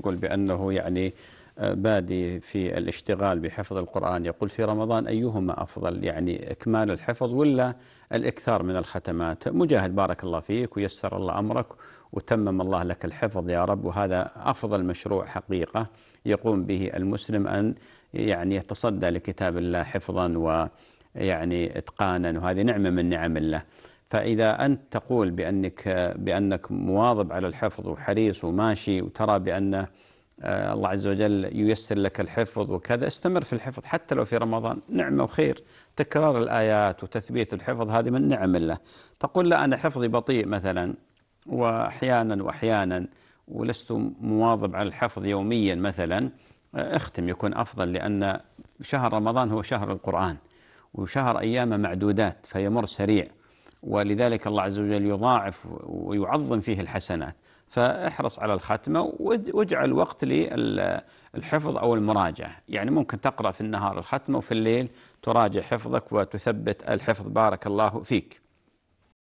يقول بأنه يعني آه، بادي في الاشتغال بحفظ القرآن يقول في رمضان أيهما أفضل يعني إكمال الحفظ ولا الإكثار من الختمات مجاهد بارك الله فيك ويسر الله أمرك وتمم الله لك الحفظ يا رب وهذا أفضل مشروع حقيقة يقوم به المسلم أن يعني يتصدى لكتاب الله حفظا ويعني إتقانا وهذه نعمة من نعم الله فإذا أنت تقول بأنك بأنك مواظب على الحفظ وحريص وماشي وترى بأن آه، الله عز وجل ييسر لك الحفظ وكذا استمر في الحفظ حتى لو في رمضان نعمة وخير تكرار الآيات وتثبيت الحفظ هذه من نعم الله تقول لا أنا حفظي بطيء مثلا وأحيانا وأحيانا ولست مواظب على الحفظ يوميا مثلا آه، اختم يكون أفضل لأن شهر رمضان هو شهر القرآن وشهر أيامه معدودات فيمر سريع ولذلك الله عز وجل يضاعف ويعظم فيه الحسنات فاحرص على الختمة واجعل وقت للحفظ أو المراجعة يعني ممكن تقرأ في النهار الختمة وفي الليل تراجع حفظك وتثبت الحفظ بارك الله فيك